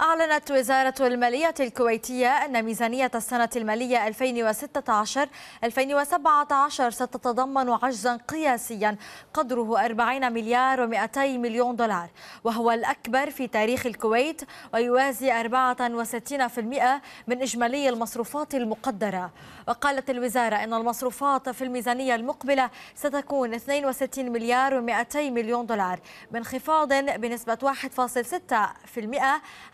أعلنت وزارة المالية الكويتية أن ميزانية السنة المالية 2016-2017 ستتضمن عجزا قياسيا قدره 40 مليار و200 مليون دولار وهو الأكبر في تاريخ الكويت ويوازي 64% من إجمالي المصروفات المقدرة وقالت الوزارة أن المصروفات في الميزانية المقبلة ستكون 62 مليار و200 مليون دولار بانخفاض بنسبة 1.6%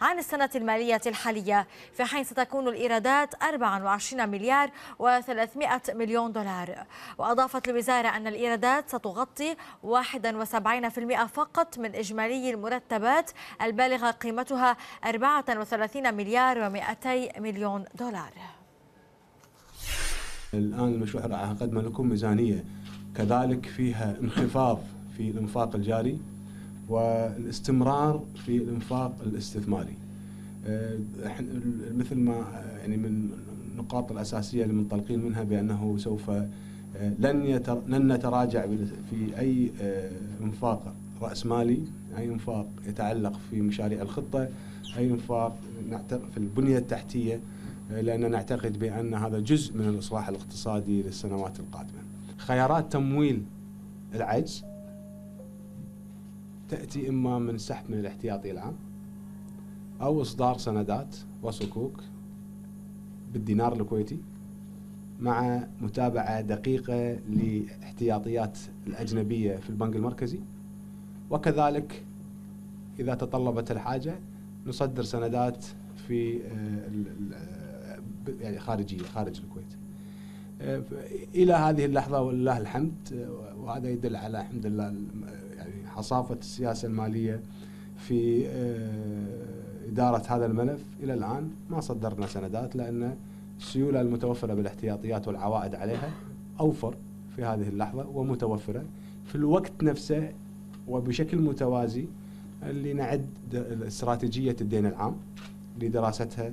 عن عن السنة المالية الحالية في حين ستكون الإيرادات 24 مليار و300 مليون دولار وأضافت الوزارة أن الإيرادات ستغطي 71% فقط من إجمالي المرتبات البالغة قيمتها 34 مليار و200 مليون دولار الآن المشروع راح ما لكم ميزانية كذلك فيها انخفاض في الانفاق الجاري والاستمرار في الانفاق الاستثماري آه، مثل ما آه، يعني من النقاط الاساسيه اللي منطلقين منها بانه سوف آه، لن يتر لن نتراجع في اي انفاق راس مالي اي انفاق يتعلق في مشاريع الخطه اي انفاق في البنيه التحتيه لان نعتقد بان هذا جزء من الاصلاح الاقتصادي للسنوات القادمه خيارات تمويل العجز تأتي إما من سحب من الاحتياطي العام أو إصدار سندات وصكوك بالدينار الكويتي مع متابعة دقيقة لاحتياطيات الأجنبية في البنك المركزي وكذلك إذا تطلبت الحاجة نصدر سندات في آه، آه، يعني خارجية خارج الكويت آه، الى هذه اللحظه ولله الحمد وهذا يدل على الحمد لله حصافة السياسة المالية في آه، إدارة هذا الملف إلى الآن ما صدرنا سندات لأن السيولة المتوفرة بالاحتياطيات والعوائد عليها أوفر في هذه اللحظة ومتوفرة في الوقت نفسه وبشكل متوازي اللي نعد استراتيجية الدين العام لدراستها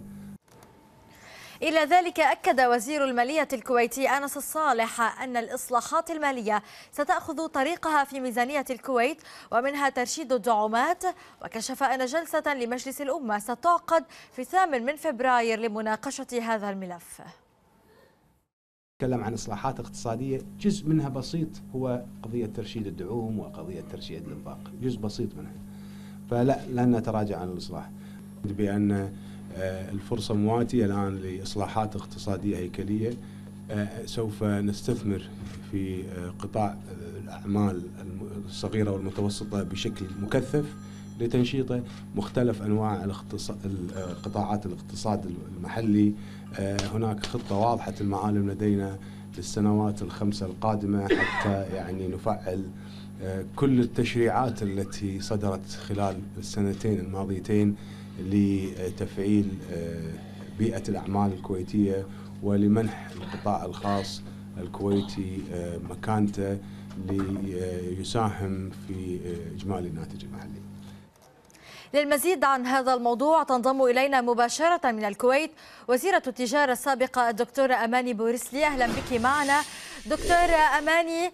إلى ذلك أكد وزير المالية الكويتي أنس الصالح أن الإصلاحات المالية ستأخذ طريقها في ميزانية الكويت ومنها ترشيد الدعومات وكشف أن جلسة لمجلس الأمة ستعقد في 8 من فبراير لمناقشة هذا الملف تكلم عن اصلاحات اقتصاديه جزء منها بسيط هو قضيه ترشيد الدعوم وقضيه ترشيد الانفاق جزء بسيط منها فلا لن نتراجع عن الاصلاح بان آه، الفرصة مواتية الآن لإصلاحات اقتصادية هيكلية آه، سوف نستثمر في آه، قطاع الأعمال الصغيرة والمتوسطة بشكل مكثف لتنشيطه مختلف انواع قطاعات الاقتصاد المحلي هناك خطه واضحه المعالم لدينا للسنوات الخمسه القادمه حتى يعني نفعل كل التشريعات التي صدرت خلال السنتين الماضيتين لتفعيل آه، بيئة الأعمال الكويتية ولمنح القطاع الخاص الكويتي آه، مكانته ليساهم في آه، إجمالي الناتج المحلي للمزيد عن هذا الموضوع تنضم إلينا مباشرة من الكويت وزيرة التجارة السابقة الدكتورة أماني بورسلي أهلا بك معنا دكتورة أماني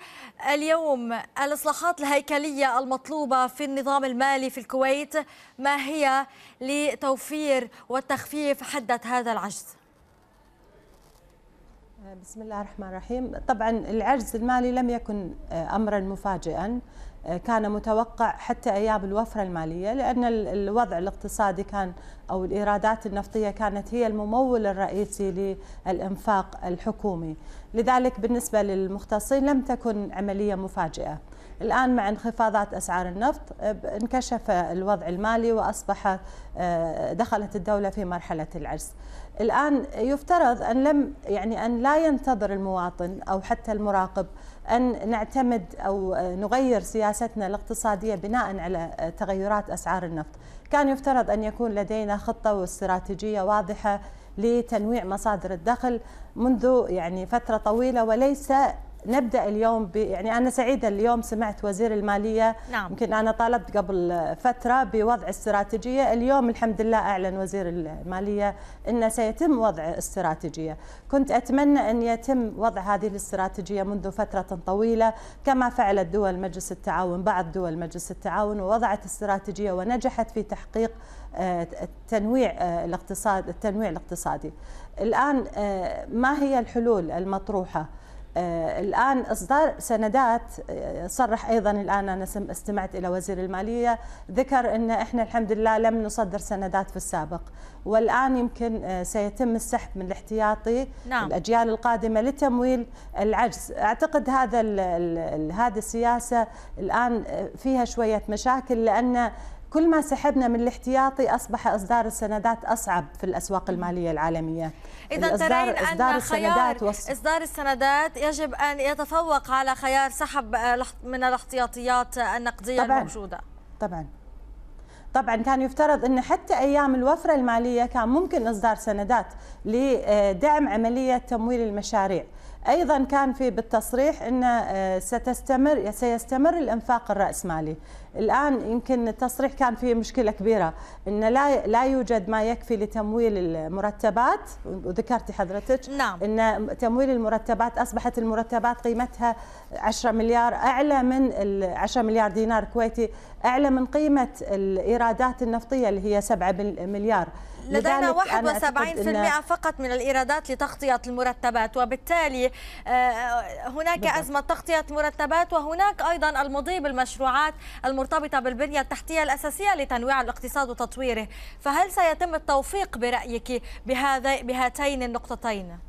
اليوم الإصلاحات الهيكلية المطلوبة في النظام المالي في الكويت ما هي لتوفير والتخفيف حدة هذا العجز؟ بسم الله الرحمن الرحيم طبعا العجز المالي لم يكن آه، امرا مفاجئا آه، كان متوقع حتى ايام الوفره الماليه لان الوضع الاقتصادي كان او الايرادات النفطيه كانت هي الممول الرئيسي للانفاق الحكومي لذلك بالنسبه للمختصين لم تكن عمليه مفاجئه الآن مع انخفاضات أسعار النفط آه، انكشف الوضع المالي وأصبح آه، دخلت الدولة في مرحلة العجز الآن يفترض أن لم يعني أن لا ينتظر المواطن أو حتى المراقب أن نعتمد أو آه، نغير سياستنا الاقتصادية بناء على تغيرات أسعار النفط كان يفترض أن يكون لدينا خطة واستراتيجية واضحة لتنويع مصادر الدخل منذ يعني فترة طويلة وليس نبدا اليوم ب... يعني انا سعيده اليوم سمعت وزير الماليه نعم. يمكن انا طالبت قبل فتره بوضع استراتيجيه اليوم الحمد لله اعلن وزير الماليه انه سيتم وضع استراتيجيه كنت اتمنى ان يتم وضع هذه الاستراتيجيه منذ فتره طويله كما فعلت دول مجلس التعاون بعض دول مجلس التعاون ووضعت استراتيجيه ونجحت في تحقيق آه، التنويع آه، الاقتصاد التنويع الاقتصادي الان آه، ما هي الحلول المطروحه آه، الآن إصدار سندات آه، صرح أيضا الآن أنا استمعت إلى وزير المالية ذكر أن إحنا الحمد لله لم نصدر سندات في السابق والآن يمكن آه، سيتم السحب من الاحتياطي نعم. الأجيال القادمة لتمويل العجز أعتقد هذا هذه السياسة الآن فيها شوية مشاكل لأن كل ما سحبنا من الاحتياطي أصبح إصدار السندات أصعب في الأسواق المالية العالمية إذا ترين أن خيار وص... إصدار السندات يجب أن يتفوق على خيار سحب آه، من الاحتياطيات النقدية طبعاً. الموجودة طبعا طبعا كان يفترض أن حتى أيام الوفرة المالية كان ممكن إصدار سندات لدعم عملية تمويل المشاريع ايضا كان في بالتصريح ان آه، ستستمر سيستمر الانفاق الراسمالي الان يمكن التصريح كان فيه مشكله كبيره ان لا لا يوجد ما يكفي لتمويل المرتبات وذكرتي حضرتك نعم. ان تمويل المرتبات اصبحت المرتبات قيمتها 10 مليار اعلى من 10 مليار دينار كويتي اعلى من قيمه الايرادات النفطيه اللي هي 7 مليار لدينا 71% فقط من الإيرادات لتغطية المرتبات وبالتالي آه، هناك أزمة تغطية مرتبات وهناك أيضا المضي بالمشروعات المرتبات المرتبطة بالبنية التحتية الأساسية لتنويع الاقتصاد وتطويره فهل سيتم التوفيق برأيك بهذا بهاتين النقطتين؟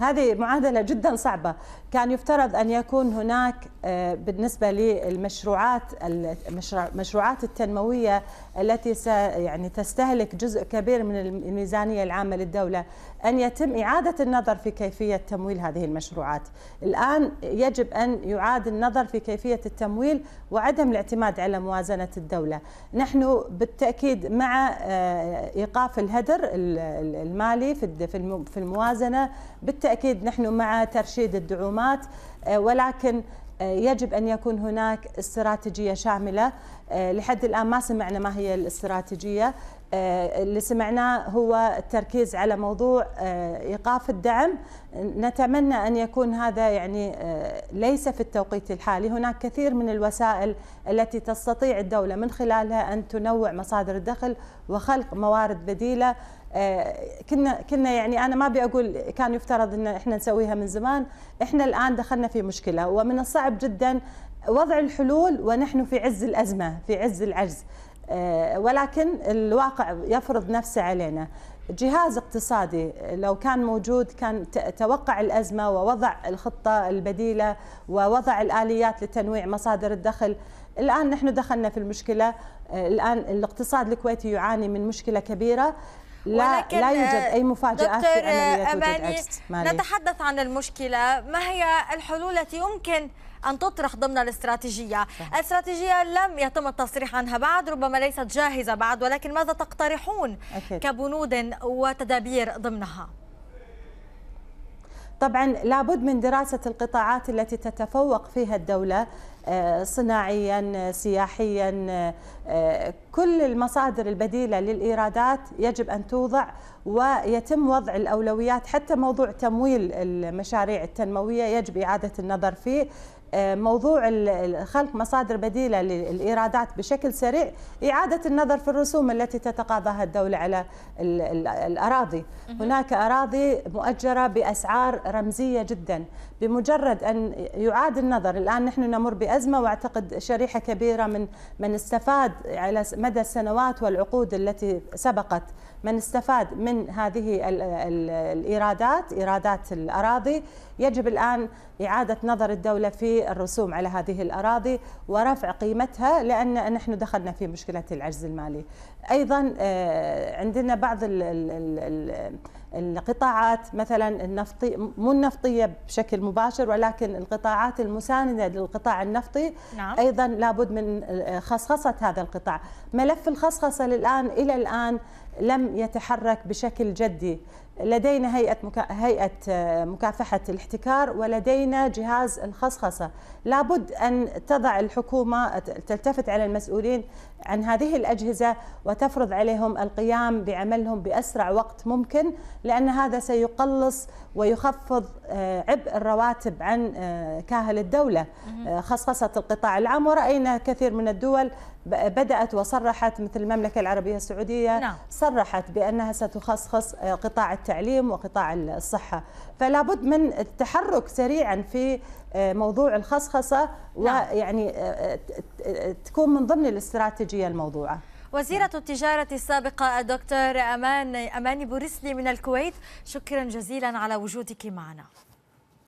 هذه معادلة جدا صعبة كان يفترض أن يكون هناك آه، بالنسبة للمشروعات المشروعات التنموية التي يعني تستهلك جزء كبير من الميزانية العامة للدولة أن يتم إعادة النظر في كيفية تمويل هذه المشروعات الآن يجب أن يعاد النظر في كيفية التمويل وعدم الاعتماد على موازنة الدولة نحن بالتأكيد مع آه، إيقاف الهدر المالي في الموازنة بالتأكيد بالتأكيد نحن مع ترشيد الدعومات آه، ولكن آه، يجب أن يكون هناك استراتيجية شاملة آه، لحد الآن ما سمعنا ما هي الاستراتيجية اللي سمعناه هو التركيز على موضوع ايقاف الدعم نتمنى ان يكون هذا يعني ليس في التوقيت الحالي هناك كثير من الوسائل التي تستطيع الدوله من خلالها ان تنوع مصادر الدخل وخلق موارد بديله آه، كنا كنا يعني انا ما ابي اقول كان يفترض ان احنا نسويها من زمان احنا الان دخلنا في مشكله ومن الصعب جدا وضع الحلول ونحن في عز الازمه في عز العجز آه، ولكن الواقع يفرض نفسه علينا جهاز اقتصادي لو كان موجود كان توقع الأزمة ووضع الخطة البديلة ووضع الآليات لتنويع مصادر الدخل الآن نحن دخلنا في المشكلة آه، الآن الاقتصاد الكويتي يعاني من مشكلة كبيرة لا ولكن لا يوجد اي آه، مفاجات دكتور في آه، اماني نتحدث عن المشكله ما هي الحلول التي يمكن أن تطرح ضمن الاستراتيجية صح. الاستراتيجية لم يتم التصريح عنها بعد ربما ليست جاهزة بعد ولكن ماذا تقترحون أكيد. كبنود وتدابير ضمنها طبعا لابد من دراسة القطاعات التي تتفوق فيها الدولة آه، صناعيا سياحيا آه، كل المصادر البديلة للإيرادات يجب أن توضع ويتم وضع الأولويات حتى موضوع تمويل المشاريع التنموية يجب إعادة النظر فيه آه، موضوع خلق مصادر بديلة للإيرادات بشكل سريع إعادة النظر في الرسوم التي تتقاضاها الدولة على الأراضي هناك أراضي مؤجرة بأسعار رمزية جدا بمجرد أن يعاد النظر الآن نحن نمر بأزمة وأعتقد شريحة كبيرة من من استفاد على مدى السنوات والعقود التي سبقت من استفاد من هذه الإيرادات إيرادات الأراضي يجب الآن إعادة نظر الدولة في للرسوم على هذه الأراضي ورفع قيمتها لأن نحن دخلنا في مشكلة العجز المالي أيضا آه، عندنا بعض القطاعات مثلا النفطي مو النفطية بشكل مباشر ولكن القطاعات المساندة للقطاع النفطي نعم. أيضا لابد من آه، خصخصة هذا القطاع ملف الخصخصة للآن إلى الآن لم يتحرك بشكل جدي لدينا هيئة مكا... هيئة آه، مكافحة الاحتكار ولدينا جهاز الخصخصة لابد أن تضع الحكومة تلتفت على المسؤولين عن هذه الأجهزة وتفرض عليهم القيام بعملهم بأسرع وقت ممكن لأن هذا سيقلص ويخفض آه، عبء الرواتب عن آه، كاهل الدولة خصخصة القطاع العام ورأينا كثير من الدول بدأت وصرحت مثل المملكة العربية السعودية نعم. صرحت بأنها ستخصص قطاع التعليم وقطاع الصحة فلا بد من التحرك سريعا في آه، موضوع الخصخصة نعم. ويعني آه، تكون من ضمن الاستراتيجية الموضوعة وزيرة التجارة السابقة الدكتور أمان أماني بورسلي من الكويت شكرا جزيلا على وجودك معنا